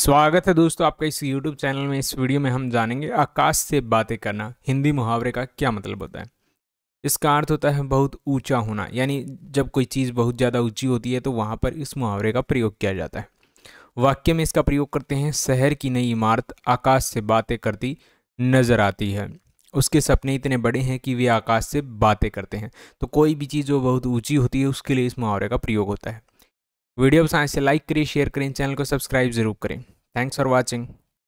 स्वागत है दोस्तों आपका इस YouTube चैनल में इस वीडियो में हम जानेंगे आकाश से बातें करना हिंदी मुहावरे का क्या मतलब होता है इसका अर्थ होता है बहुत ऊंचा होना यानी जब कोई चीज़ बहुत ज़्यादा ऊंची होती है तो वहाँ पर इस मुहावरे का प्रयोग किया जाता है वाक्य में इसका प्रयोग करते हैं शहर की नई इमारत आकाश से बातें करती नज़र आती है उसके सपने इतने बड़े हैं कि वे आकाश से बातें करते हैं तो कोई भी चीज़ जो बहुत ऊँची होती है उसके लिए इस मुहावरे का प्रयोग होता है वीडियो पसंद से लाइक करें शेयर करें चैनल को सब्सक्राइब जरूर करें थैंक्स फॉर वॉचिंग